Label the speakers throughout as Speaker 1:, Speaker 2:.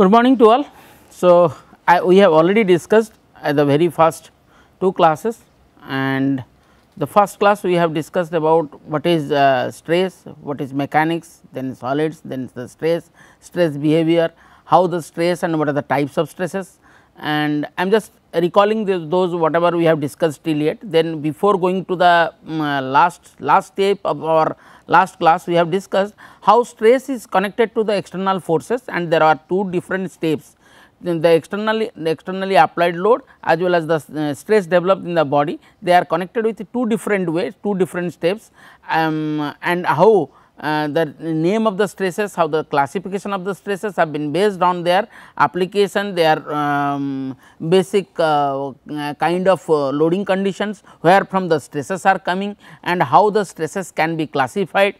Speaker 1: Good morning to all. So, I, we have already discussed at the very first two classes and the first class we have discussed about what is uh, stress, what is mechanics, then solids, then the stress, stress behavior, how the stress and what are the types of stresses and I am just recalling those whatever we have discussed till yet. Then before going to the um, last, last step of our last class we have discussed how stress is connected to the external forces and there are two different steps then the externally the externally applied load as well as the uh, stress developed in the body they are connected with two different ways two different steps um, and how uh, the name of the stresses, how the classification of the stresses have been based on their application, their um, basic uh, kind of uh, loading conditions, where from the stresses are coming and how the stresses can be classified.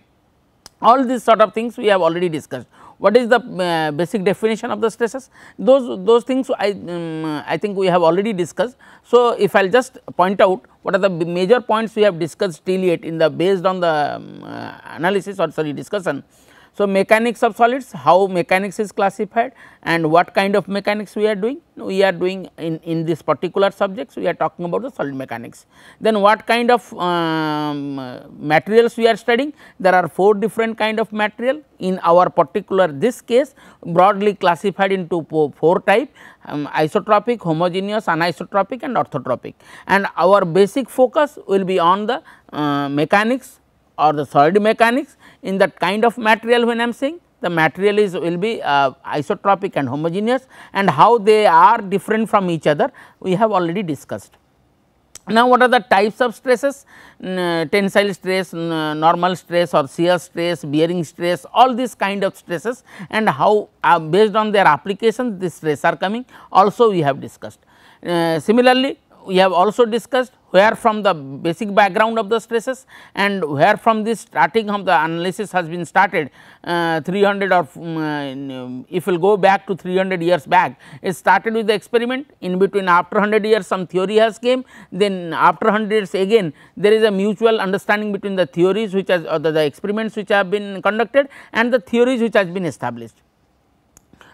Speaker 1: All these sort of things we have already discussed what is the uh, basic definition of the stresses those those things i um, i think we have already discussed so if i'll just point out what are the major points we have discussed till yet in the based on the um, uh, analysis or sorry discussion so, mechanics of solids, how mechanics is classified and what kind of mechanics we are doing? We are doing in, in this particular subjects, we are talking about the solid mechanics. Then what kind of um, materials we are studying? There are four different kind of material in our particular this case broadly classified into four type um, isotropic, homogeneous, anisotropic and orthotropic. And our basic focus will be on the uh, mechanics or the solid mechanics in that kind of material when I am saying the material is will be uh, isotropic and homogeneous and how they are different from each other we have already discussed. Now, what are the types of stresses? tensile stress, normal stress or shear stress, bearing stress, all these kind of stresses and how uh, based on their application, the stress are coming also we have discussed. Uh, similarly, we have also discussed where from the basic background of the stresses and where from this starting of the analysis has been started uh, 300 or um, if we will go back to 300 years back it started with the experiment in between after 100 years some theory has came then after 100 years again there is a mutual understanding between the theories which has or the, the experiments which have been conducted and the theories which has been established.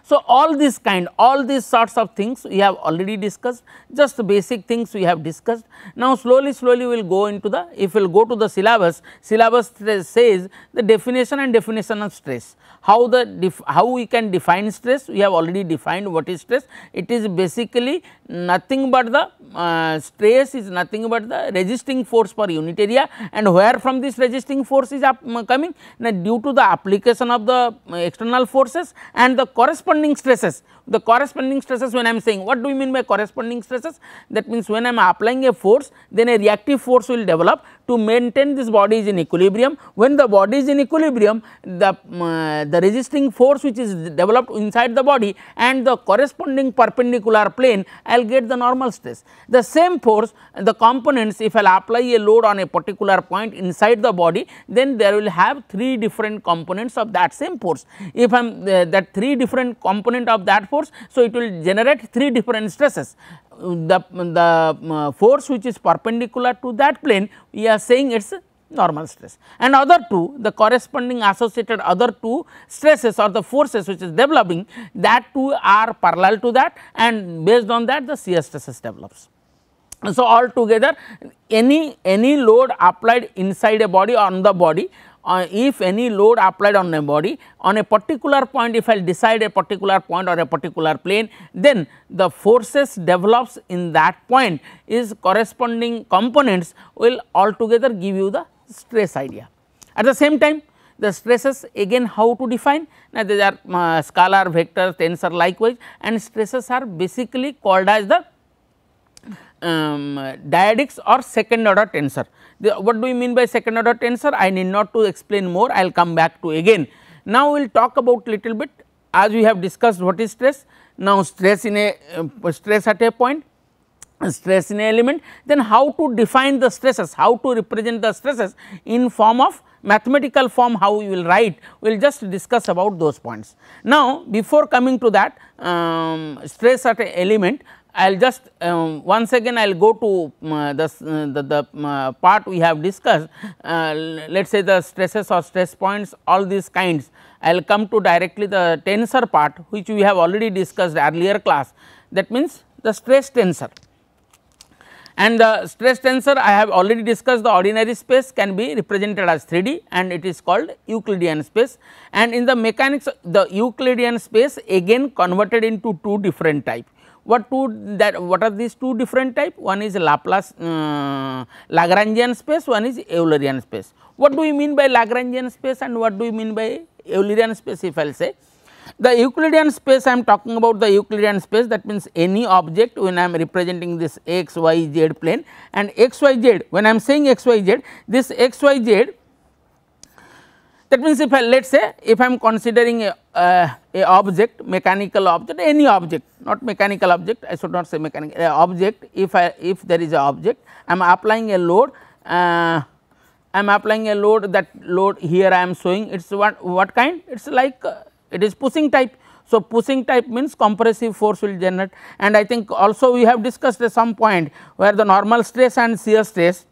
Speaker 1: So, all these kind all these sorts of things we have already discussed just basic things we have discussed. Now, slowly slowly we will go into the if we will go to the syllabus syllabus says the definition and definition of stress how the how we can define stress we have already defined what is stress it is basically nothing but the uh, stress is nothing but the resisting force per unit area and where from this resisting force is up, coming now due to the application of the uh, external forces and the corresponding corresponding stresses. The corresponding stresses when I am saying what do you mean by corresponding stresses? That means when I am applying a force then a reactive force will develop to maintain this body is in equilibrium. When the body is in equilibrium, the, mm, uh, the resisting force which is developed inside the body and the corresponding perpendicular plane, I will get the normal stress. The same force, the components if I will apply a load on a particular point inside the body, then there will have three different components of that same force. If I am uh, that three different component of that force, so it will generate three different stresses the, the uh, force which is perpendicular to that plane we are saying it is normal stress and other two the corresponding associated other two stresses or the forces which is developing that two are parallel to that and based on that the shear stresses develops. So, altogether any any load applied inside a body on the body uh, if any load applied on a body on a particular point if I decide a particular point or a particular plane then the forces develops in that point is corresponding components will altogether give you the stress idea. At the same time the stresses again how to define now these are uh, scalar vectors tensor likewise and stresses are basically called as the um, dyadics or second order tensor. The, what do we mean by second order tensor? I need not to explain more, I will come back to again. Now, we will talk about little bit as we have discussed what is stress. Now, stress in a uh, stress at a point, stress in a element, then how to define the stresses, how to represent the stresses in form of mathematical form how we will write, we will just discuss about those points. Now, before coming to that um, stress at a element, I will just um, once again I will go to um, uh, the, the, the um, uh, part we have discussed uh, let us say the stresses or stress points all these kinds I will come to directly the tensor part which we have already discussed earlier class that means the stress tensor. And the stress tensor I have already discussed the ordinary space can be represented as 3D and it is called Euclidean space and in the mechanics the Euclidean space again converted into two different types what two that what are these two different type one is Laplace um, Lagrangian space one is Eulerian space. What do we mean by Lagrangian space and what do we mean by Eulerian space if I will say. The Euclidean space I am talking about the Euclidean space that means any object when I am representing this x y z plane and x y z when I am saying x y z this x y z that means, if I let us say if I am considering a, uh, a object mechanical object any object not mechanical object I should not say mechanical uh, object if I if there is a object I am applying a load uh, I am applying a load that load here I am showing it is what, what kind it is like uh, it is pushing type. So, pushing type means compressive force will generate and I think also we have discussed at some point where the normal stress and shear stress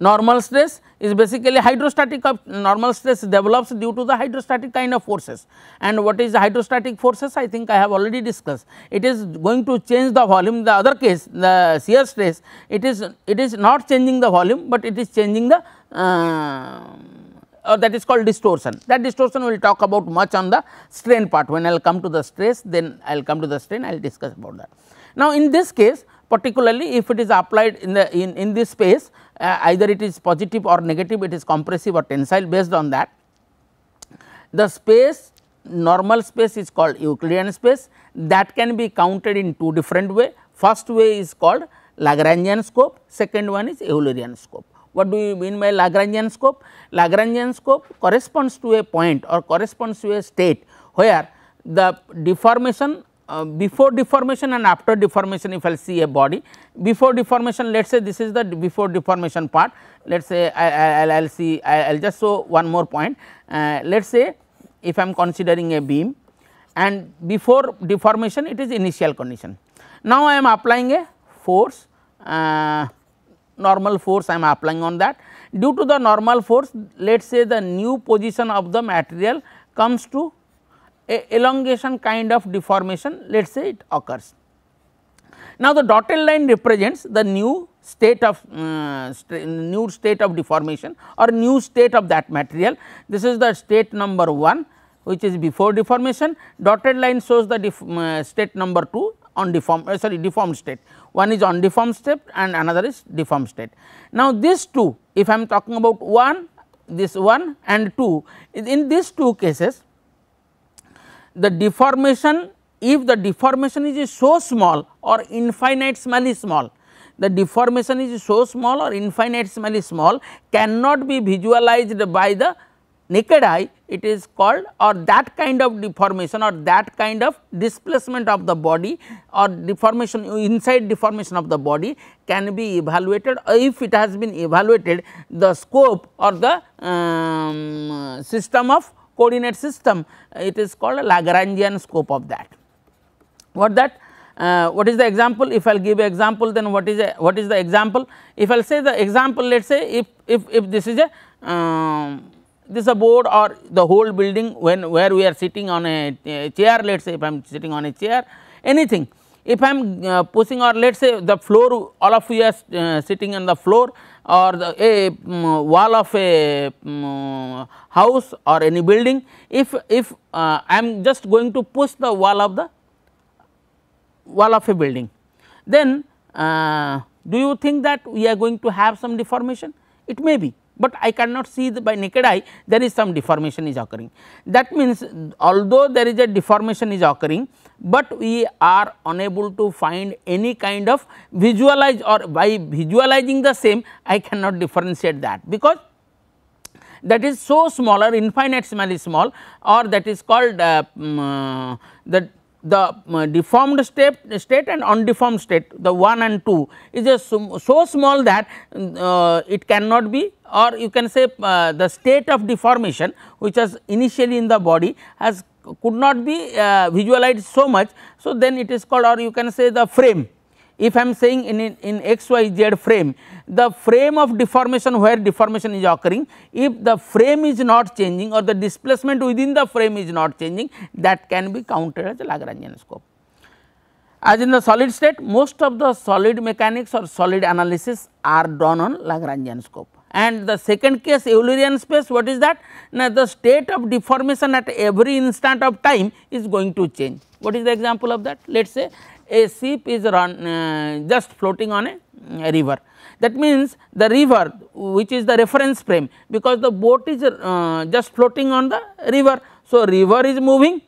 Speaker 1: normal stress is basically hydrostatic of normal stress develops due to the hydrostatic kind of forces and what is hydrostatic forces I think I have already discussed. It is going to change the volume the other case the shear stress it is it is not changing the volume, but it is changing the uh, uh that is called distortion. That distortion we will talk about much on the strain part when I will come to the stress then I will come to the strain I will discuss about that. Now, in this case particularly if it is applied in the in, in this space uh, either it is positive or negative it is compressive or tensile based on that. The space normal space is called Euclidean space that can be counted in two different way. First way is called Lagrangian scope, second one is Eulerian scope. What do you mean by Lagrangian scope? Lagrangian scope corresponds to a point or corresponds to a state where the deformation uh, before deformation and after deformation if I see a body. Before deformation let us say this is the before deformation part let us say I will see I will just show one more point. Uh, let us say if I am considering a beam and before deformation it is initial condition. Now, I am applying a force uh, normal force I am applying on that due to the normal force let us say the new position of the material comes to a elongation kind of deformation let us say it occurs. Now, the dotted line represents the new state of uh, st new state of deformation or new state of that material. This is the state number 1 which is before deformation dotted line shows the uh, state number 2 on deform uh, sorry deformed state one is on deformed state and another is deformed state. Now, these two if I am talking about 1 this 1 and 2 in these two cases the deformation if the deformation is so small or infinite small is small the deformation is so small or infinite small is small cannot be visualized by the naked eye it is called or that kind of deformation or that kind of displacement of the body or deformation inside deformation of the body can be evaluated if it has been evaluated the scope or the um, system of coordinate system, uh, it is called a Lagrangian scope of that. What that? Uh, what is the example? If I will give example, then what is a, what is the example? If I will say the example, let us say if, if, if this is a uh, this is a board or the whole building when where we are sitting on a, a chair, let us say if I am sitting on a chair, anything if I am uh, pushing or let us say the floor all of you are uh, sitting on the floor or the a um, wall of a um, house or any building if if uh, I am just going to push the wall of the wall of a building then uh, do you think that we are going to have some deformation it may be but I cannot see by naked eye there is some deformation is occurring. That means, although there is a deformation is occurring, but we are unable to find any kind of visualize or by visualizing the same I cannot differentiate that because that is so smaller infinitesimal small or that is called uh, um, that the uh, deformed state, state and undeformed state the 1 and 2 is a so small that uh, it cannot be or you can say uh, the state of deformation which was initially in the body has could not be uh, visualized so much. So, then it is called or you can say the frame if I am saying in, in, in x y z frame the frame of deformation where deformation is occurring if the frame is not changing or the displacement within the frame is not changing that can be counted as Lagrangian scope. As in the solid state most of the solid mechanics or solid analysis are done on Lagrangian scope. And the second case Eulerian space what is that? Now, the state of deformation at every instant of time is going to change. What is the example of that? Let us say a ship is run uh, just floating on a, a, mm, river. That means, the river which is the reference frame because the boat is uh, just floating on the river. So, river is moving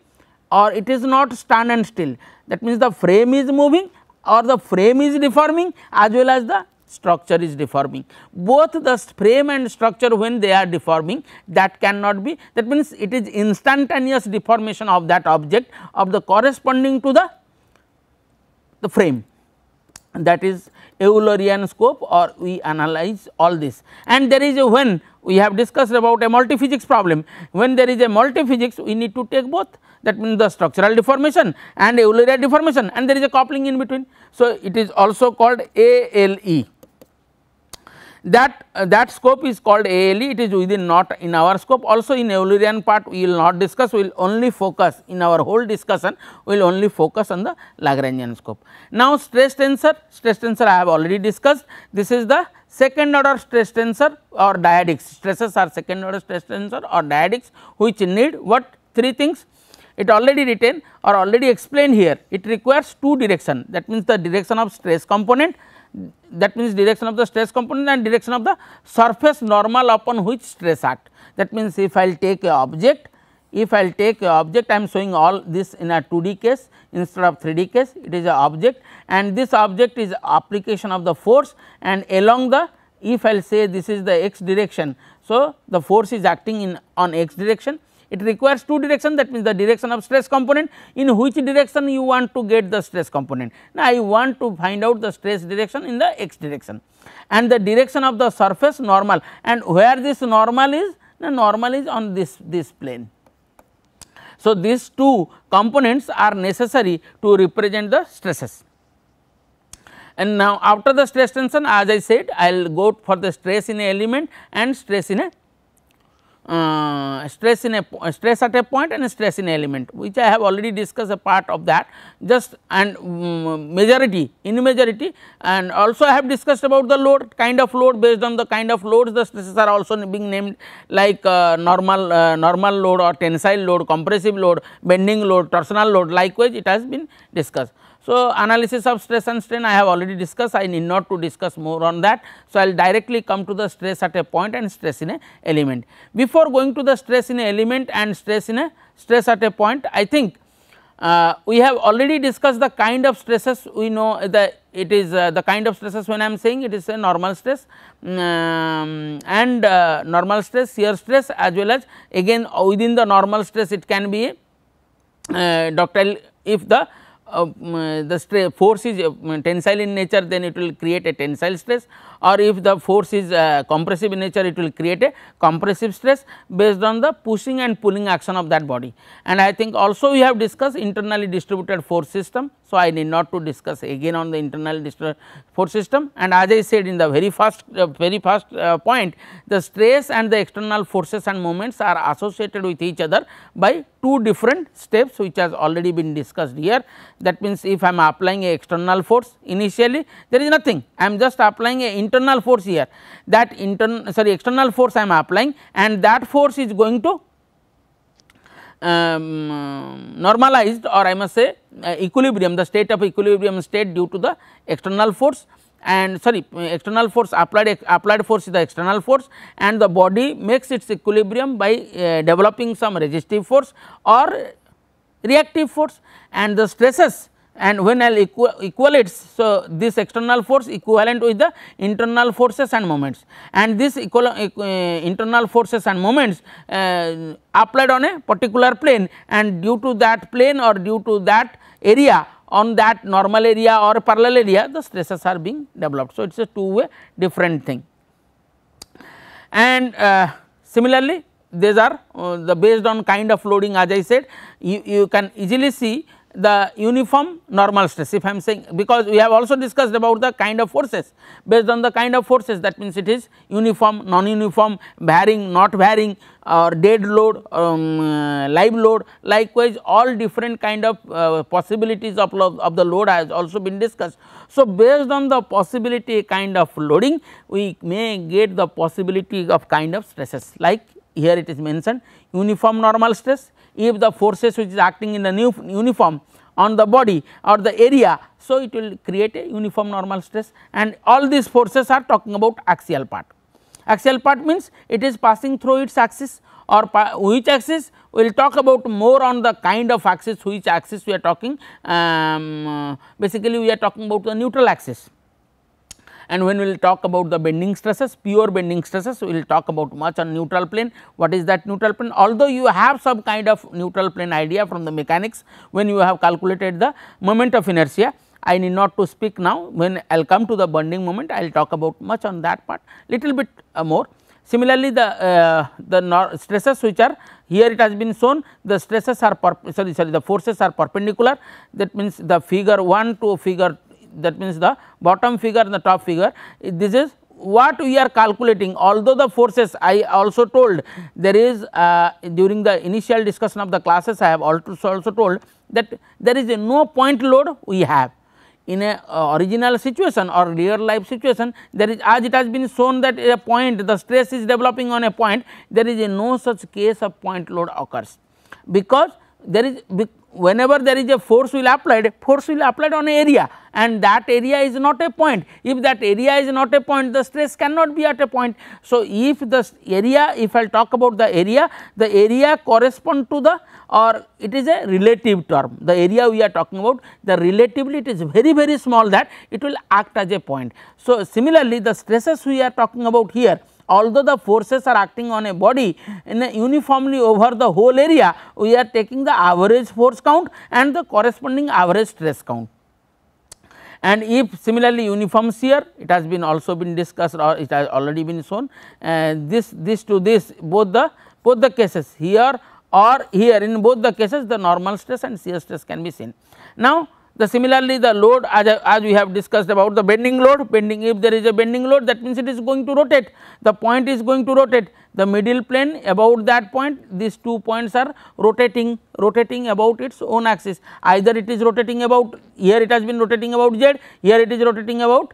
Speaker 1: or it is not stand and still that means, the frame is moving or the frame is deforming as well as the structure is deforming. Both the frame and structure when they are deforming that cannot be that means, it is instantaneous deformation of that object of the corresponding to the the frame that is Eulerian scope or we analyze all this. And there is a when we have discussed about a multi physics problem, when there is a multi physics we need to take both that means the structural deformation and Eulerian deformation and there is a coupling in between. So, it is also called ALE that uh, that scope is called ALE it is within not in our scope also in Eulerian part we will not discuss we will only focus in our whole discussion we will only focus on the Lagrangian scope. Now stress tensor stress tensor I have already discussed this is the second order stress tensor or dyadics stresses are second order stress tensor or dyadics which need what three things it already written or already explained here it requires two direction that means the direction of stress component that means direction of the stress component and direction of the surface normal upon which stress act. That means, if I will take a object, if I will take a object I am showing all this in a 2D case instead of 3D case it is a object and this object is application of the force and along the if I will say this is the x direction. So, the force is acting in on x direction it requires two direction that means the direction of stress component in which direction you want to get the stress component. Now, I want to find out the stress direction in the x direction and the direction of the surface normal and where this normal is the normal is on this this plane. So, these two components are necessary to represent the stresses. And now, after the stress tension as I said I will go for the stress in a element and stress in a uh, stress in a stress at a point and stress in element which I have already discussed a part of that just and um, majority in majority and also I have discussed about the load kind of load based on the kind of loads the stresses are also being named like uh, normal uh, normal load or tensile load, compressive load, bending load, torsional load likewise it has been discussed. So, analysis of stress and strain I have already discussed I need not to discuss more on that. So, I will directly come to the stress at a point and stress in a element. Before going to the stress in a element and stress in a stress at a point I think uh, we have already discussed the kind of stresses we know the it is uh, the kind of stresses when I am saying it is a normal stress um, and uh, normal stress shear stress as well as again within the normal stress it can be a, uh, ductile if the uh, the force is uh, tensile in nature then it will create a tensile stress or if the force is uh, compressive in nature it will create a compressive stress based on the pushing and pulling action of that body. And I think also we have discussed internally distributed force system so, I need not to discuss again on the internal force system and as I said in the very first uh, very first uh, point the stress and the external forces and moments are associated with each other by two different steps which has already been discussed here. That means, if I am applying a external force initially there is nothing I am just applying a internal force here that internal, sorry external force I am applying and that force is going to um, normalized or I must say uh, equilibrium the state of equilibrium state due to the external force and sorry external force applied applied force is the external force and the body makes its equilibrium by uh, developing some resistive force or reactive force and the stresses and when I equal, equates. So, this external force equivalent with the internal forces and moments and this equal, uh, internal forces and moments uh, applied on a particular plane and due to that plane or due to that area on that normal area or parallel area the stresses are being developed. So, it is a two way different thing and uh, similarly these are uh, the based on kind of loading as I said you, you can easily see the uniform normal stress if I am saying because we have also discussed about the kind of forces based on the kind of forces that means it is uniform, non-uniform, varying, not varying or dead load, um, uh, live load likewise all different kind of uh, possibilities of, of the load has also been discussed. So, based on the possibility kind of loading we may get the possibility of kind of stresses like here it is mentioned uniform normal stress if the forces which is acting in the new uniform on the body or the area. So, it will create a uniform normal stress and all these forces are talking about axial part. Axial part means it is passing through its axis or which axis we will talk about more on the kind of axis which axis we are talking um, basically we are talking about the neutral axis and when we will talk about the bending stresses pure bending stresses we will talk about much on neutral plane what is that neutral plane although you have some kind of neutral plane idea from the mechanics when you have calculated the moment of inertia I need not to speak now when I will come to the bending moment I will talk about much on that part little bit uh, more. Similarly, the, uh, the stresses which are here it has been shown the stresses are sorry sorry the forces are perpendicular that means the figure 1 to figure that means the bottom figure and the top figure this is what we are calculating although the forces I also told there is uh, during the initial discussion of the classes I have also, also told that there is a no point load we have in a uh, original situation or real life situation there is as it has been shown that a point the stress is developing on a point there is a no such case of point load occurs because there is whenever there is a force will applied force will applied on area and that area is not a point. If that area is not a point the stress cannot be at a point. So, if the area if I talk about the area the area correspond to the or it is a relative term the area we are talking about the relatively it is very very small that it will act as a point. So, similarly the stresses we are talking about here although the forces are acting on a body in a uniformly over the whole area, we are taking the average force count and the corresponding average stress count and if similarly uniform shear it has been also been discussed or it has already been shown uh, this this to this both the both the cases here or here in both the cases the normal stress and shear stress can be seen. Now the similarly the load as, as we have discussed about the bending load bending if there is a bending load that means it is going to rotate the point is going to rotate the middle plane about that point these two points are rotating rotating about its own axis either it is rotating about here it has been rotating about z here it is rotating about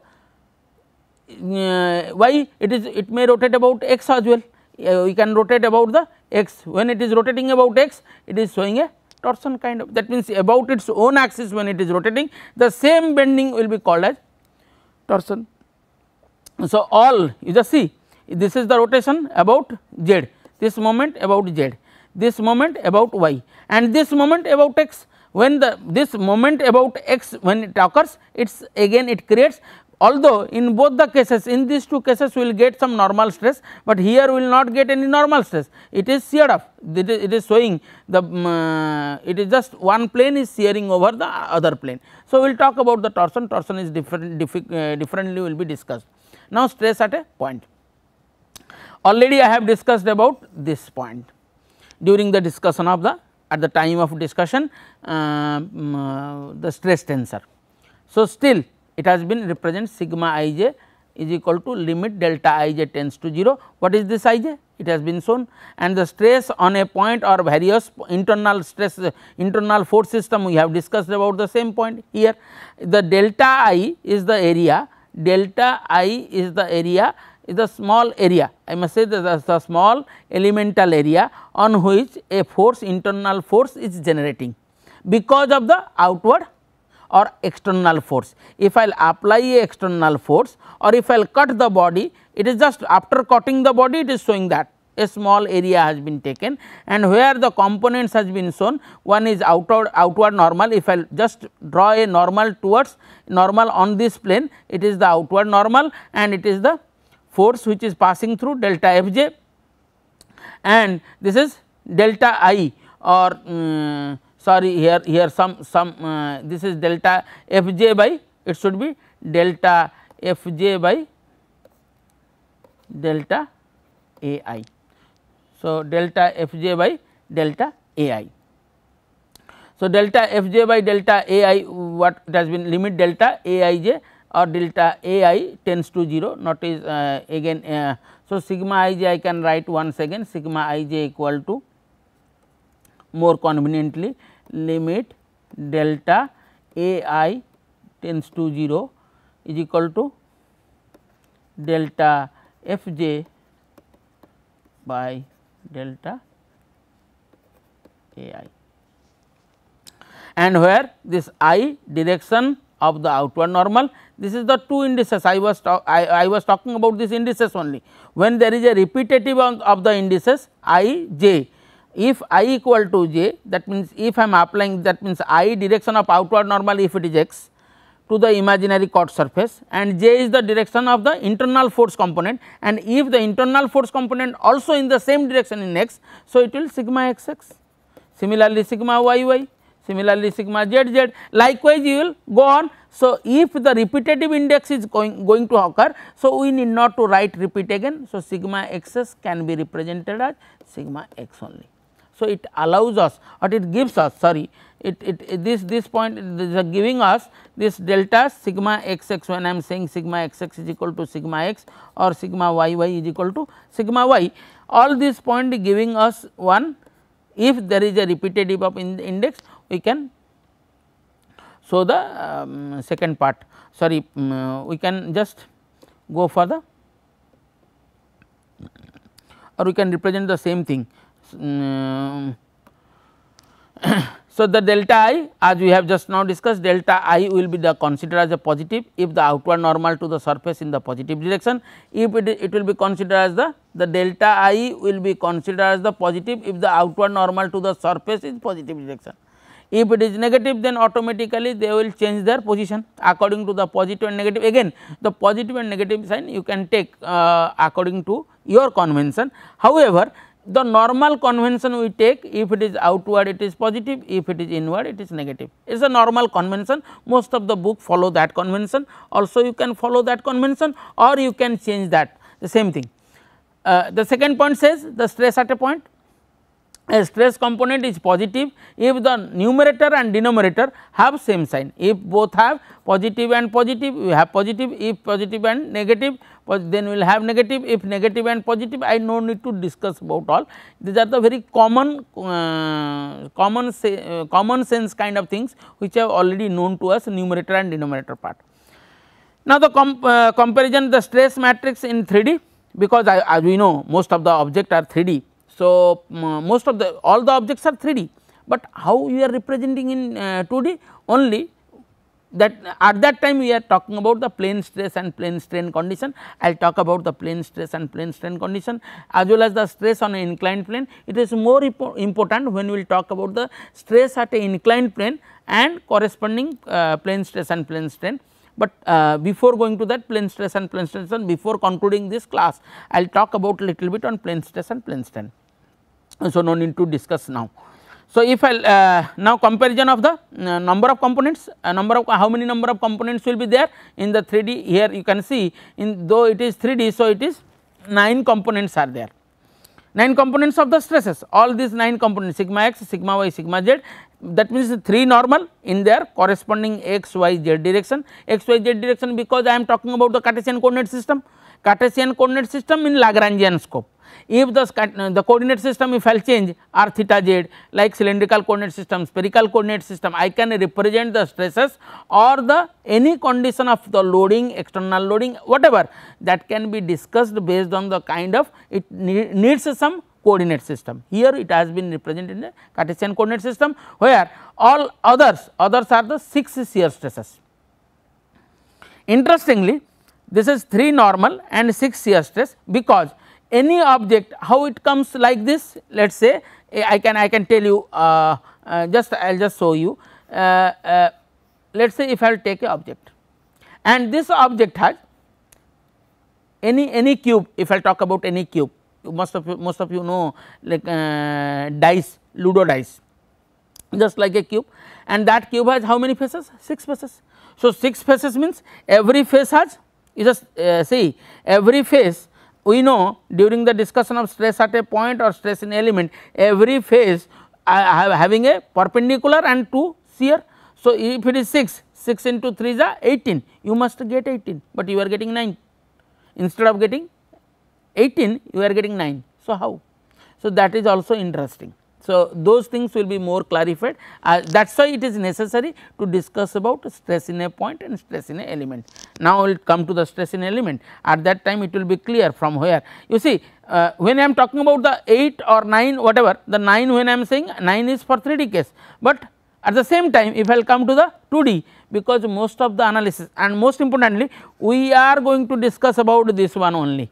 Speaker 1: uh, y it is it may rotate about x as well uh, we can rotate about the x when it is rotating about x it is showing a torsion kind of that means about its own axis when it is rotating the same bending will be called as torsion. So, all you just see this is the rotation about z, this moment about z, this moment about y and this moment about x. When the this moment about x when it occurs it is again it creates although in both the cases in these two cases we will get some normal stress, but here we will not get any normal stress it is sheared off it is, it is showing the um, it is just one plane is shearing over the other plane. So, we will talk about the torsion torsion is different uh, differently will be discussed now stress at a point. Already I have discussed about this point during the discussion of the at the time of discussion uh, um, the stress tensor. So, still it has been represent sigma i j is equal to limit delta i j tends to 0. What is this i j? It has been shown and the stress on a point or various internal stress internal force system we have discussed about the same point here. The delta i is the area, delta i is the area is a small area I must say that is the small elemental area on which a force internal force is generating because of the outward or external force. If I will apply a external force or if I will cut the body it is just after cutting the body it is showing that a small area has been taken and where the components has been shown one is outward outward normal if I just draw a normal towards normal on this plane it is the outward normal and it is the force which is passing through delta Fj and this is delta I or um, sorry here here some some uh, this is delta Fj by it should be delta Fj by delta Ai. So, delta Fj by delta Ai. So, delta Fj by delta Ai what it has been limit delta Aij or delta A i tends to 0 not is uh, again. Uh, so, sigma i j I can write once again sigma i j equal to more conveniently limit delta A i tends to 0 is equal to delta f j by delta A i and where this i direction of the outward normal. This is the two indices I was I, I, was talking about this indices only. When there is a repetitive of, of the indices i j, if i equal to j that means if I am applying that means i direction of outward normal if it is x to the imaginary chord surface and j is the direction of the internal force component and if the internal force component also in the same direction in x, so it will sigma x x. Similarly, sigma y y Similarly, sigma z z likewise you will go on. So, if the repetitive index is going, going to occur, so we need not to write repeat again. So, sigma xs can be represented as sigma x only. So, it allows us or it gives us sorry it, it this this point is uh, giving us this delta sigma x x when I am saying sigma x x is equal to sigma x or sigma y y is equal to sigma y all this point giving us one if there is a repetitive of in index we can so the um, second part sorry um, we can just go for the or we can represent the same thing. so, the delta i as we have just now discussed delta i will be the considered as a positive if the outward normal to the surface in the positive direction if it, it will be considered as the the delta i will be considered as the positive if the outward normal to the surface is positive direction. If it is negative then automatically they will change their position according to the positive and negative again the positive and negative sign you can take uh, according to your convention. However, the normal convention we take if it is outward it is positive if it is inward it is negative it is a normal convention most of the book follow that convention also you can follow that convention or you can change that the same thing. Uh, the second point says the stress at a point a stress component is positive if the numerator and denominator have same sign. If both have positive and positive, we have positive, if positive and negative, then we will have negative, if negative and positive, I no need to discuss about all. These are the very common, uh, common, say, uh, common sense kind of things which are already known to us numerator and denominator part. Now, the comp, uh, comparison the stress matrix in 3D because I, as we know most of the objects are 3D so, most of the all the objects are 3D, but how we are representing in uh, 2D only that at that time we are talking about the plane stress and plane strain condition. I will talk about the plane stress and plane strain condition as well as the stress on an inclined plane. It is more important when we will talk about the stress at an inclined plane and corresponding uh, plane stress and plane strain. But uh, before going to that plane stress and plane strain, before concluding this class, I will talk about little bit on plane stress and plane strain so no need to discuss now. So, if I uh, now comparison of the uh, number of components, uh, number of how many number of components will be there in the 3D here you can see in though it is 3D, so it is 9 components are there. 9 components of the stresses all these 9 components sigma x, sigma y, sigma z that means 3 normal in their corresponding x, y, z direction, x, y, z direction because I am talking about the Cartesian coordinate system, Cartesian coordinate system in Lagrangian scope if the, uh, the coordinate system if i change r theta z like cylindrical coordinate system, spherical coordinate system, I can represent the stresses or the any condition of the loading, external loading whatever that can be discussed based on the kind of it need, needs some coordinate system. Here it has been represented in the Cartesian coordinate system where all others, others are the 6 shear stresses. Interestingly, this is 3 normal and 6 shear stress because any object how it comes like this let us say eh, I can I can tell you uh, uh, just I will just show you uh, uh let us say if I will take a object and this object has any any cube if I talk about any cube most of you most of you know like uh, dice ludo dice just like a cube and that cube has how many faces 6 faces. So, 6 faces means every face has you just uh, see every face we know during the discussion of stress at a point or stress in element every phase uh, having a perpendicular and two shear. So, if it is 6, 6 into 3 is 18, you must get 18, but you are getting 9 instead of getting 18 you are getting 9. So, how? So, that is also interesting. So, those things will be more clarified uh, that is why it is necessary to discuss about stress in a point and stress in a element. Now, we will come to the stress in element at that time it will be clear from where you see uh, when I am talking about the 8 or 9 whatever the 9 when I am saying 9 is for 3D case, but at the same time if I will come to the 2D because most of the analysis and most importantly we are going to discuss about this one only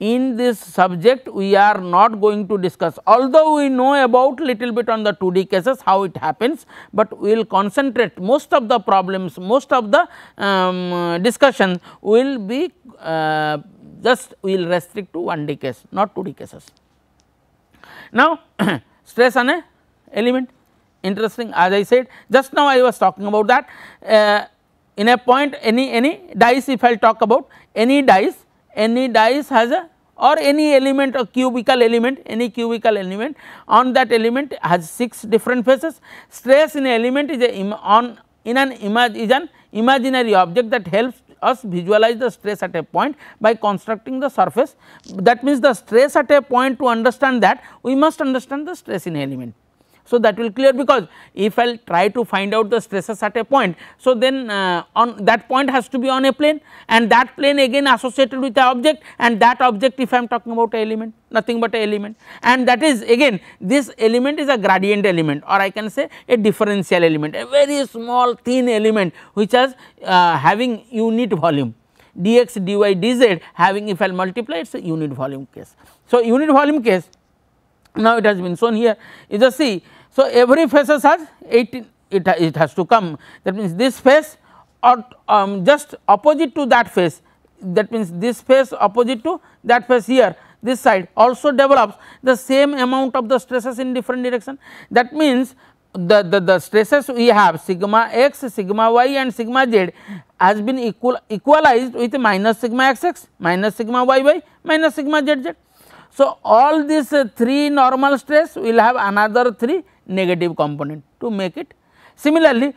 Speaker 1: in this subject we are not going to discuss although we know about little bit on the 2D cases how it happens, but we will concentrate most of the problems most of the um, discussion will be uh, just we will restrict to 1D case not 2D cases. Now, stress on a element interesting as I said just now I was talking about that uh, in a point any any dice if I will talk about any dice any dice has a or any element or cubical element any cubical element on that element has 6 different faces. Stress in element is a on in an image is an imaginary object that helps us visualize the stress at a point by constructing the surface. That means, the stress at a point to understand that we must understand the stress in element. So, that will clear because if I will try to find out the stresses at a point, so then uh, on that point has to be on a plane and that plane again associated with the object and that object if I am talking about a element nothing but a element and that is again this element is a gradient element or I can say a differential element a very small thin element which has uh, having unit volume dx dy dz having if I multiply it is a unit volume case. So, unit volume case now it has been shown here you just see so, every faces has 18 it, it has to come that means this face or um, just opposite to that face that means this face opposite to that face here this side also develops the same amount of the stresses in different direction. That means, the, the, the stresses we have sigma x, sigma y and sigma z has been equal equalized with minus sigma x x, minus sigma y y, minus sigma z z. So, all these uh, 3 normal stress will have another 3 negative component to make it. Similarly,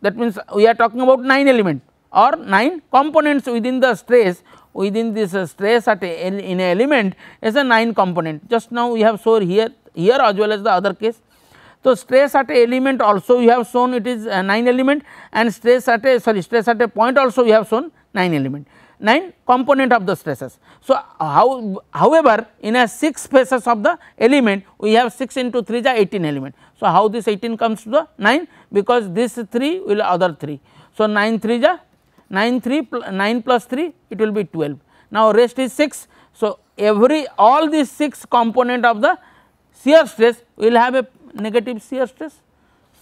Speaker 1: that means we are talking about 9 element or 9 components within the stress within this stress at a, in a element is a 9 component just now we have shown here here as well as the other case. So, stress at a element also we have shown it is 9 element and stress at a sorry stress at a point also we have shown 9 element 9 component of the stresses. So, how, however, in a 6 faces of the element we have 6 into 3 is 18 element. So, how this 18 comes to the 9 because this 3 will other 3. So, 9 3 is 9 3 9 plus 3 it will be 12. Now, rest is 6. So, every all these 6 component of the shear stress will have a negative shear stress.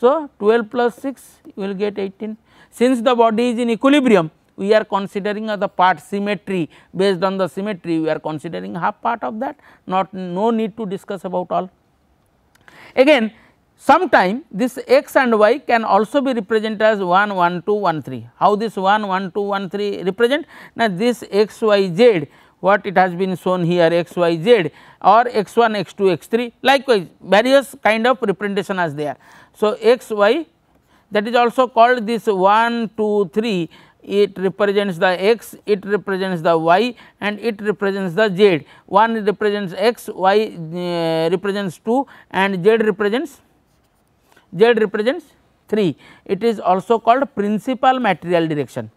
Speaker 1: So, 12 plus 6 you will get 18. Since the body is in equilibrium we are considering the part symmetry based on the symmetry we are considering half part of that not no need to discuss about all. Again sometime this x and y can also be represented as 1 1 2 1 3 how this 1 1 2 1 3 represent now this x y z what it has been shown here x y z or x 1 x 2 x 3 likewise various kind of representation as there. So, x y that is also called this 1 2 3 it represents the x, it represents the y and it represents the z. 1 represents x, y uh, represents 2 and z represents z represents 3. It is also called principal material direction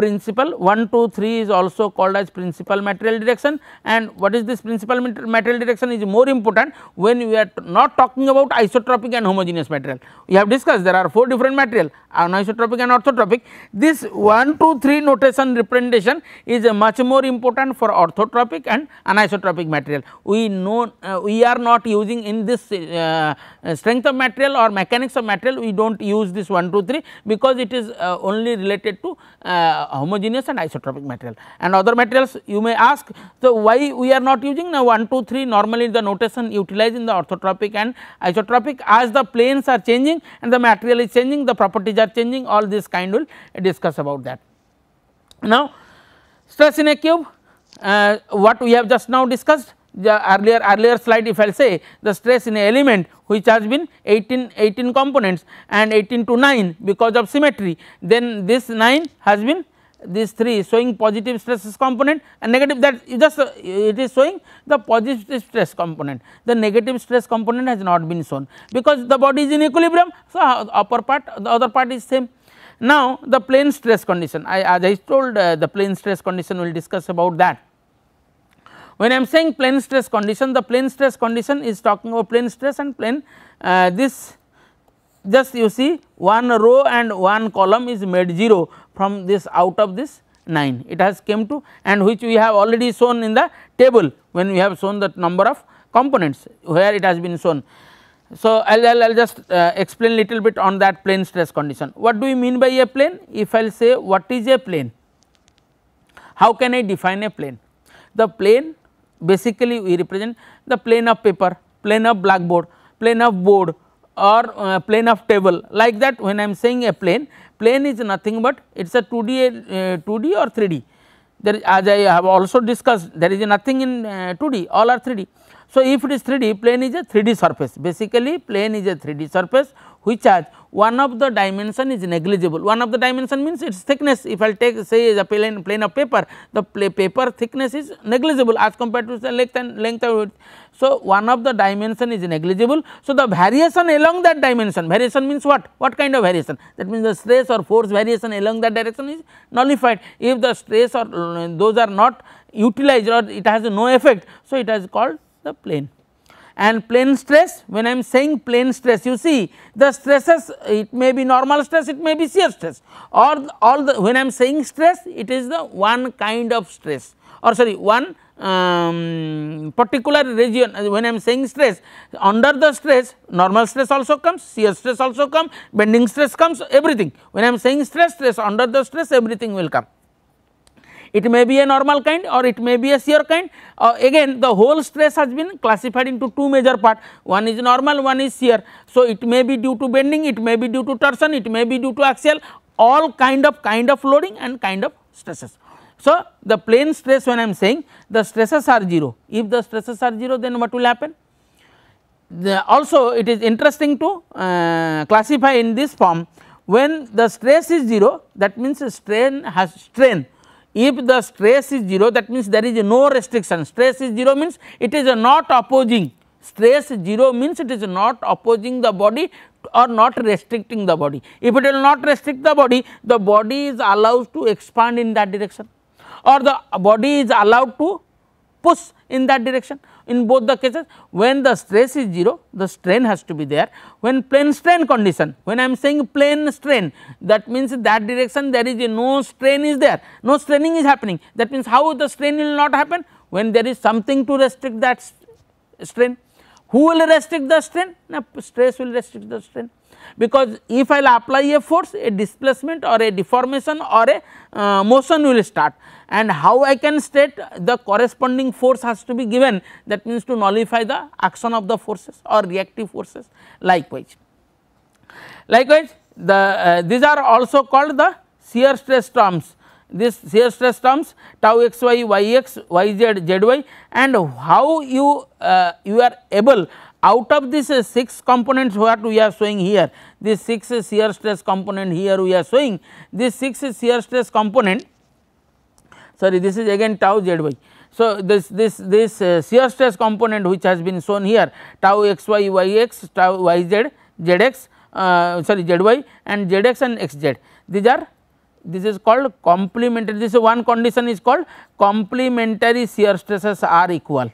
Speaker 1: principle 1 2 3 is also called as principal material direction and what is this principal material direction is more important when we are not talking about isotropic and homogeneous material. We have discussed there are 4 different material anisotropic and orthotropic. This 1 2 3 notation representation is a much more important for orthotropic and anisotropic material. We know uh, we are not using in this uh, strength of material or mechanics of material we do not use this 1 2 3 because it is uh, only related to uh, uh, homogeneous and isotropic material. And other materials you may ask, so why we are not using now 1, 2, 3 normally the notation utilized in the orthotropic and isotropic as the planes are changing and the material is changing, the properties are changing all this kind will discuss about that. Now, stress in a cube uh, what we have just now discussed the earlier earlier slide if I say the stress in a element which has been 18 18 components and 18 to 9 because of symmetry then this 9 has been these three showing positive stress component and negative that just uh, it is showing the positive stress component. The negative stress component has not been shown because the body is in equilibrium. So, uh, upper part the other part is same. Now, the plane stress condition I as I told uh, the plane stress condition we will discuss about that. When I am saying plane stress condition the plane stress condition is talking about plane stress and plane uh, this just you see one row and one column is made 0 from this out of this 9 it has came to and which we have already shown in the table when we have shown the number of components where it has been shown. So, I will I'll, just uh, explain little bit on that plane stress condition. What do we mean by a plane? If I will say what is a plane? How can I define a plane? The plane basically we represent the plane of paper, plane of blackboard, plane of board, or uh, plane of table like that when I am saying a plane, plane is nothing but it is a 2D, uh, 2D or 3D. There is, as I have also discussed there is nothing in uh, 2D all are 3D. So, if it is 3D plane is a 3D surface basically plane is a 3D surface which has one of the dimension is negligible. One of the dimension means its thickness if I take say a plane, plane of paper, the paper thickness is negligible as compared to the length and length of width. So, one of the dimension is negligible. So, the variation along that dimension, variation means what? What kind of variation? That means the stress or force variation along that direction is nullified. If the stress or those are not utilized or it has no effect, so it is called the plane and plane stress when I am saying plane stress you see the stresses it may be normal stress it may be shear stress or all the when I am saying stress it is the one kind of stress or sorry one um, particular region when I am saying stress under the stress normal stress also comes shear stress also comes bending stress comes everything when I am saying stress stress under the stress everything will come it may be a normal kind or it may be a shear kind. Uh, again the whole stress has been classified into two major part. One is normal, one is shear. So, it may be due to bending, it may be due to torsion, it may be due to axial, all kind of kind of loading and kind of stresses. So, the plane stress when I am saying the stresses are 0, if the stresses are 0 then what will happen? The also it is interesting to uh, classify in this form when the stress is 0 that means strain has strain if the stress is 0 that means there is no restriction stress is 0 means it is not opposing stress 0 means it is not opposing the body or not restricting the body. If it will not restrict the body, the body is allowed to expand in that direction or the body is allowed to push in that direction in both the cases when the stress is 0 the strain has to be there when plane strain condition when I am saying plane strain that means that direction there is a no strain is there no straining is happening that means how the strain will not happen when there is something to restrict that strain who will restrict the strain now stress will restrict the strain because if I will apply a force a displacement or a deformation or a uh, motion will start and how I can state the corresponding force has to be given that means to nullify the action of the forces or reactive forces likewise. Likewise, the uh, these are also called the shear stress terms this shear stress terms tau x y y x y z z y and how you uh, you are able out of this 6 components what we are showing here, this 6 shear stress component here we are showing, this 6 shear stress component sorry this is again tau z y. So, this this this uh, shear stress component which has been shown here tau x y y x tau y z z x uh, sorry z y and z x and x z these are this is called complementary this one condition is called complementary shear stresses are equal.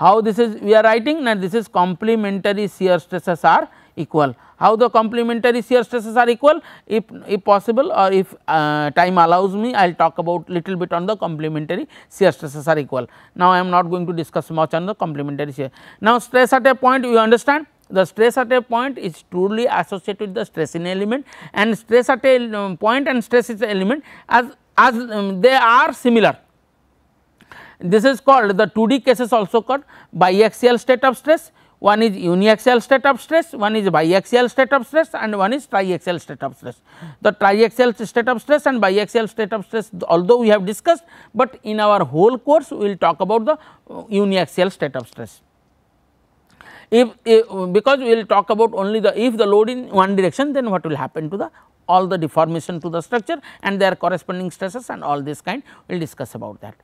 Speaker 1: How this is we are writing now this is complementary shear stresses are equal. How the complementary shear stresses are equal if, if possible or if uh, time allows me I will talk about little bit on the complementary shear stresses are equal. Now, I am not going to discuss much on the complementary shear. Now, stress at a point you understand the stress at a point is truly associated with the stress in element and stress at a um, point and stress is element as, as um, they are similar this is called the 2D cases also called biaxial state of stress, one is uniaxial state of stress, one is biaxial state of stress and one is triaxial state of stress. The triaxial state of stress and biaxial state of stress although we have discussed, but in our whole course we will talk about the uh, uniaxial state of stress. If, if because we will talk about only the if the load in one direction then what will happen to the all the deformation to the structure and their corresponding stresses and all this kind we will discuss about that.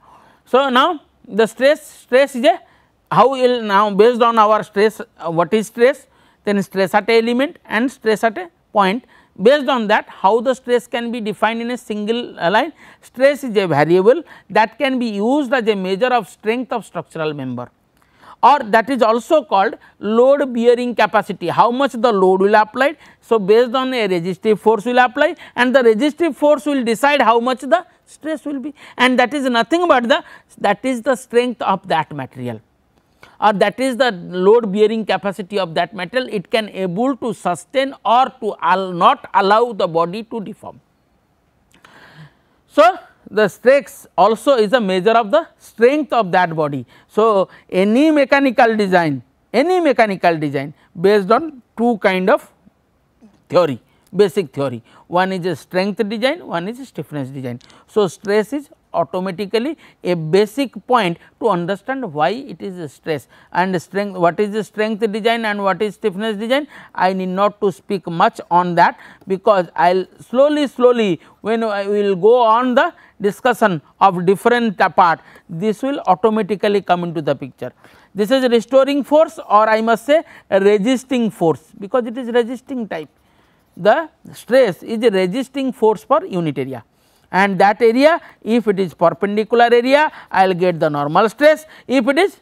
Speaker 1: So, now the stress stress is a how will now based on our stress uh, what is stress then stress at a element and stress at a point based on that how the stress can be defined in a single uh, line stress is a variable that can be used as a measure of strength of structural member or that is also called load bearing capacity how much the load will apply? So, based on a resistive force will apply and the resistive force will decide how much the stress will be and that is nothing but the that is the strength of that material or that is the load bearing capacity of that metal it can able to sustain or to al not allow the body to deform. So, the stress also is a measure of the strength of that body. So, any mechanical design any mechanical design based on two kind of theory basic theory. One is a strength design, one is stiffness design. So, stress is automatically a basic point to understand why it is a stress and strength what is the strength design and what is stiffness design I need not to speak much on that because I will slowly slowly when I will go on the discussion of different part this will automatically come into the picture. This is restoring force or I must say resisting force because it is resisting type the stress is the resisting force per unit area and that area if it is perpendicular area I will get the normal stress if it is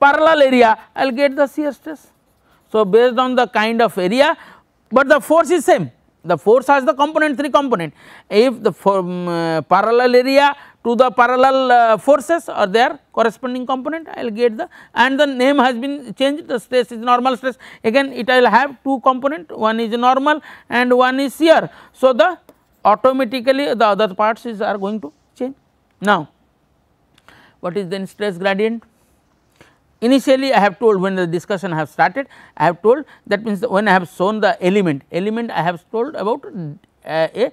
Speaker 1: parallel area I will get the shear stress. So, based on the kind of area but the force is same the force has the component 3 component if the form, um, parallel area to the parallel uh, forces or their corresponding component I will get the and the name has been changed the stress is normal stress again it will have two component one is normal and one is shear. So, the automatically the other parts is are going to change. Now, what is then stress gradient? Initially I have told when the discussion have started I have told that means when I have shown the element, element I have told about uh, a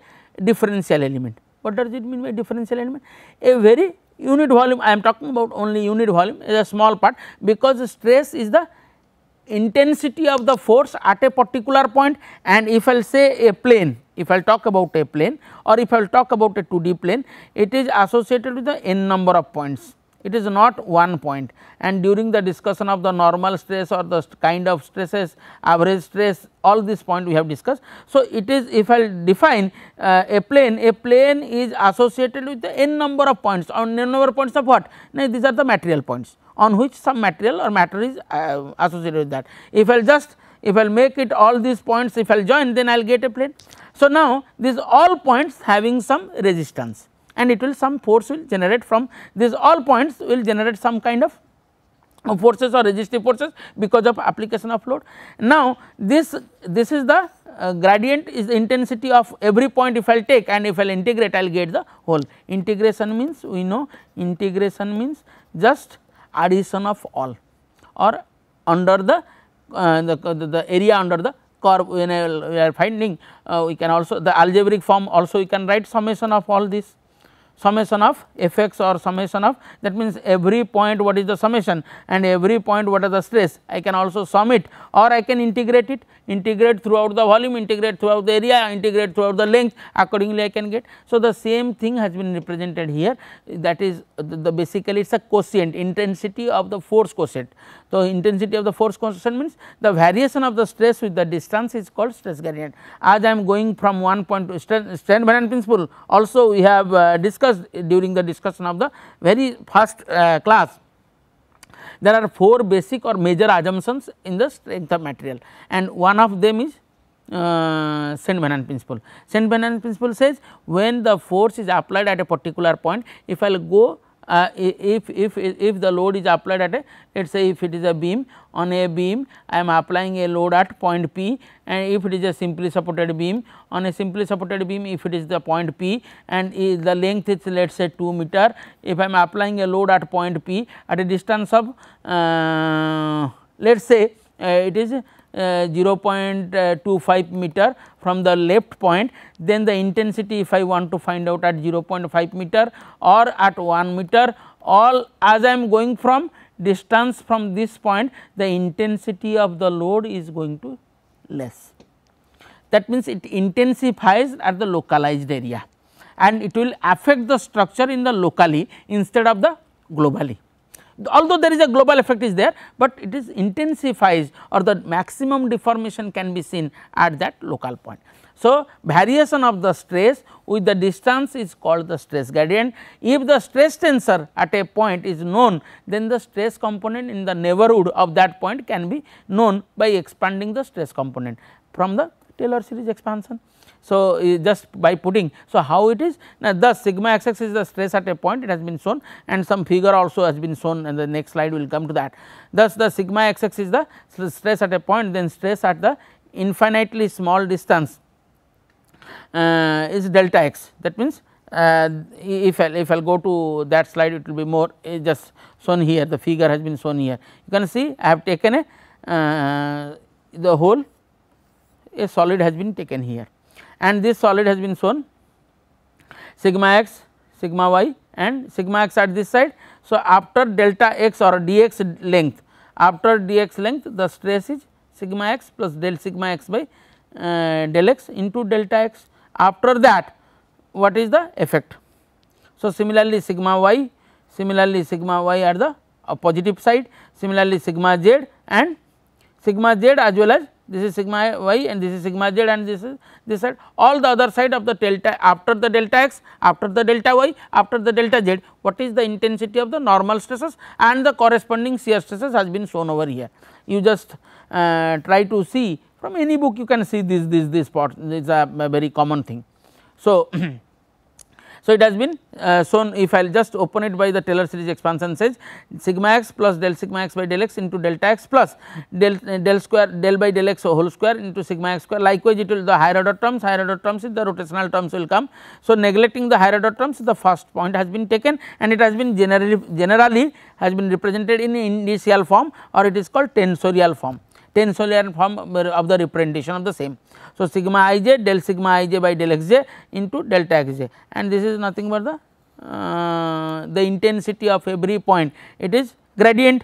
Speaker 1: differential element what does it mean by differential element? A very unit volume I am talking about only unit volume is a small part because stress is the intensity of the force at a particular point and if I will say a plane if I will talk about a plane or if I will talk about a 2D plane it is associated with the n number of points it is not one point and during the discussion of the normal stress or the kind of stresses average stress all this point we have discussed. So, it is if I define uh, a plane a plane is associated with the n number of points or n number of points of what now these are the material points on which some material or matter is uh, associated with that. If I will just if I will make it all these points if I will join then I will get a plane. So, now these all points having some resistance and it will some force will generate from these all points will generate some kind of forces or resistive forces because of application of load. Now, this this is the uh, gradient is the intensity of every point if I will take and if I will integrate I will get the whole. Integration means we know integration means just addition of all or under the, uh, the, the, the area under the curve when I will, we are finding uh, we can also the algebraic form also we can write summation of all this summation of fx or summation of that means every point what is the summation and every point what is the stress I can also sum it or I can integrate it integrate throughout the volume integrate throughout the area integrate throughout the length accordingly I can get. So, the same thing has been represented here that is the, the basically it is a quotient intensity of the force quotient. So, intensity of the force quotient means the variation of the stress with the distance is called stress gradient as I am going from one point to strain strength principle also we have uh, discussed discussed during the discussion of the very first uh, class. There are four basic or major assumptions in the strength of material and one of them is uh, St. Venant principle. St. Venant principle says when the force is applied at a particular point if I will go uh, if, if, if the load is applied at a let us say if it is a beam on a beam I am applying a load at point P and if it is a simply supported beam on a simply supported beam if it is the point P and the length is let us say 2 meter if I am applying a load at point P at a distance of uh, let us say uh, it is 0.25 meter from the left point then the intensity if I want to find out at 0.5 meter or at 1 meter all as I am going from distance from this point the intensity of the load is going to less. That means, it intensifies at the localized area and it will affect the structure in the locally instead of the globally although there is a global effect is there, but it is intensifies or the maximum deformation can be seen at that local point. So, variation of the stress with the distance is called the stress gradient. If the stress tensor at a point is known, then the stress component in the neighborhood of that point can be known by expanding the stress component from the Taylor series expansion. So, just by putting so how it is now the sigma x x is the stress at a point it has been shown and some figure also has been shown and the next slide will come to that. Thus the sigma x x is the stress at a point then stress at the infinitely small distance uh, is delta x that means uh, if I if I go to that slide it will be more eh, just shown here the figure has been shown here you can see I have taken a uh, the whole a solid has been taken here and this solid has been shown sigma x, sigma y and sigma x at this side. So, after delta x or dx length after dx length the stress is sigma x plus del sigma x by uh, del x into delta x after that what is the effect. So, similarly sigma y similarly sigma y at the uh, positive side similarly sigma z and sigma z as well as this is sigma y and this is sigma z and this is this side all the other side of the delta after the delta x after the delta y after the delta z what is the intensity of the normal stresses and the corresponding shear stresses has been shown over here. You just uh, try to see from any book you can see this this this part is a very common thing. So, So, it has been uh, shown if I will just open it by the Taylor series expansion says sigma x plus del sigma x by del x into delta x plus del, uh, del square del by del x whole square into sigma x square likewise it will the higher order terms higher order terms is the rotational terms will come. So, neglecting the higher order terms the first point has been taken and it has been generally generally has been represented in indicial form or it is called tensorial form tensorial form uh, of the representation of the same. So, sigma i j del sigma i j by del x j into delta x j and this is nothing but the uh, the intensity of every point it is gradient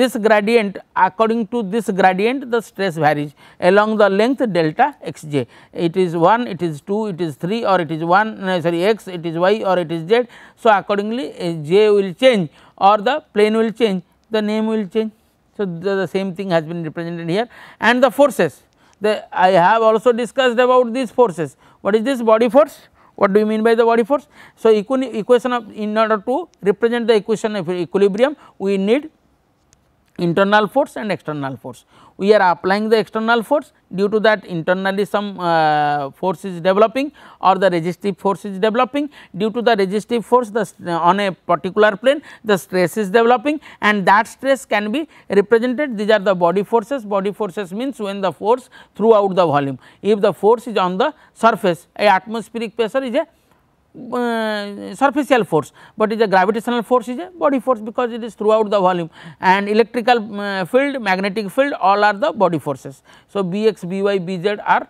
Speaker 1: this gradient according to this gradient the stress varies along the length delta x j. It is 1, it is 2, it is 3 or it is 1 no, sorry x, it is y or it is z. So, accordingly j will change or the plane will change, the name will change. So, the, the same thing has been represented here and the forces the I have also discussed about these forces. What is this body force? What do you mean by the body force? So, equation of in order to represent the equation of equilibrium, we need internal force and external force. We are applying the external force due to that internally some uh, force is developing or the resistive force is developing due to the resistive force the uh, on a particular plane the stress is developing and that stress can be represented these are the body forces body forces means when the force throughout the volume if the force is on the surface a atmospheric pressure is a uh, surficial force, but is a gravitational force is a body force because it is throughout the volume and electrical uh, field, magnetic field all are the body forces. So, Bx, By, Bz are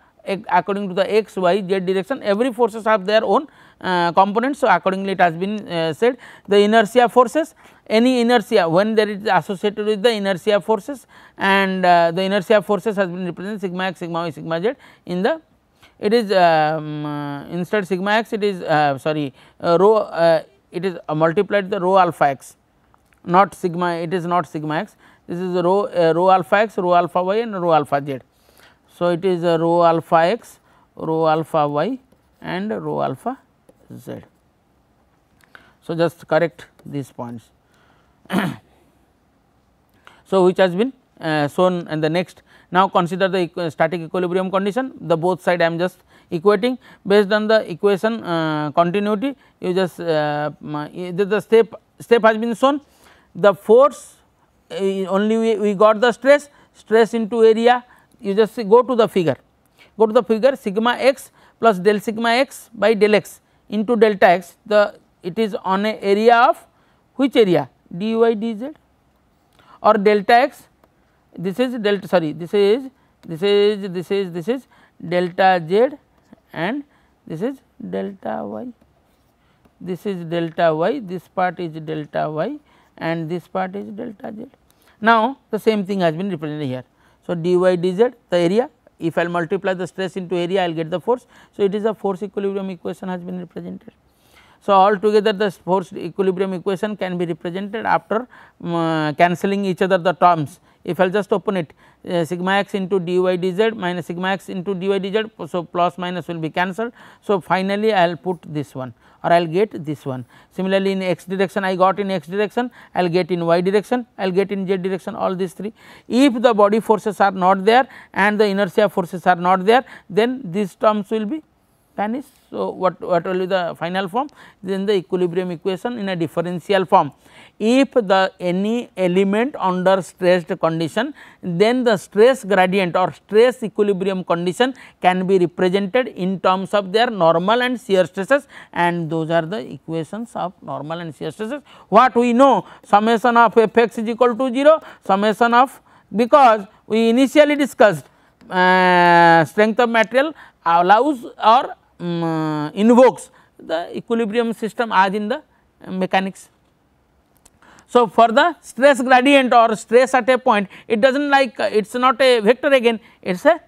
Speaker 1: according to the x, y, z direction every forces have their own uh, components. So, accordingly it has been uh, said the inertia forces any inertia when there is associated with the inertia forces and uh, the inertia forces has been represented sigma x, sigma y, sigma z in the it is um, uh, instead sigma x it is uh, sorry uh, rho it is multiplied the rho alpha x not sigma it is not sigma x this is rho rho alpha x rho alpha y and rho alpha z. So, it is rho alpha x rho alpha y and rho alpha z. So, just correct these points. so, which has been uh, shown in the next now, consider the equ static equilibrium condition the both side I am just equating based on the equation uh, continuity you just uh, the step step has been shown the force uh, only we, we got the stress stress into area you just go to the figure go to the figure sigma x plus del sigma x by del x into delta x the it is on a area of which area dy dz or delta x this is delta sorry this is this is this is this is delta z and this is delta y this is delta y this part is delta y and this part is delta z now the same thing has been represented here so dy dz the area if i multiply the stress into area i will get the force so it is a force equilibrium equation has been represented so, altogether the force equilibrium equation can be represented after um, cancelling each other the terms. If I will just open it uh, sigma x into dy dz minus sigma x into dy dz. So, plus minus will be cancelled. So, finally, I will put this one or I will get this one. Similarly, in x direction I got in x direction, I will get in y direction, I will get in z direction all these three. If the body forces are not there and the inertia forces are not there, then these terms will be vanish. So, what, what will be the final form? Then the equilibrium equation in a differential form. If the any element under stressed condition, then the stress gradient or stress equilibrium condition can be represented in terms of their normal and shear stresses and those are the equations of normal and shear stresses. What we know summation of f x is equal to 0, summation of because we initially discussed uh, strength of material allows or um, invokes the equilibrium system as in the mechanics. So, for the stress gradient or stress at a point it does not like it is not a vector again it is a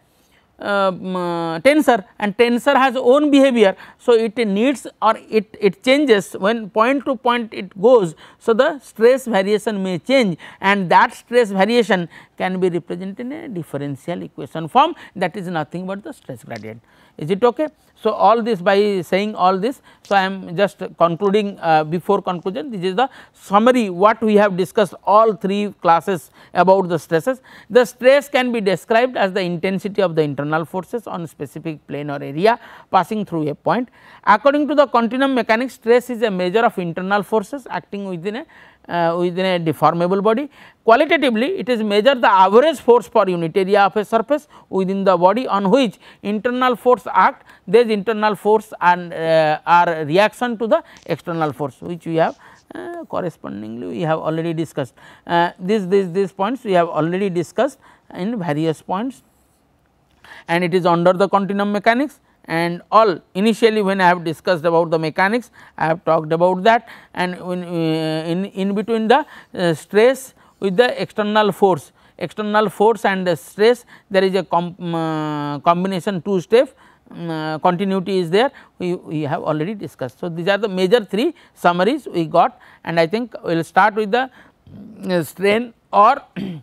Speaker 1: uh, tensor and tensor has own behavior. So, it needs or it, it changes when point to point it goes. So, the stress variation may change and that stress variation can be represented in a differential equation form that is nothing but the stress gradient. Is it okay? So, all this by saying all this. So, I am just concluding uh, before conclusion this is the summary what we have discussed all three classes about the stresses. The stress can be described as the intensity of the internal forces on specific plane or area passing through a point. According to the continuum mechanics stress is a measure of internal forces acting within a uh, within a deformable body. Qualitatively it is measure the average force per unit area of a surface within the body on which internal force act these internal force and uh, are reaction to the external force which we have uh, correspondingly we have already discussed. Uh, this this these points we have already discussed in various points and it is under the continuum mechanics and all initially when I have discussed about the mechanics I have talked about that and in, uh, in, in between the uh, stress with the external force, external force and the stress there is a com, uh, combination two step um, uh, continuity is there we, we have already discussed. So, these are the major three summaries we got and I think we will start with the uh, strain or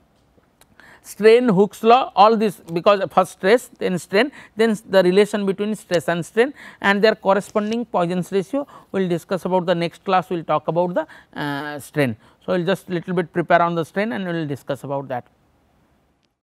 Speaker 1: strain Hooke's law all this because first stress then strain then the relation between stress and strain and their corresponding Poisson's ratio we will discuss about the next class we will talk about the uh, strain. So, we will just little bit prepare on the strain and we will discuss about that.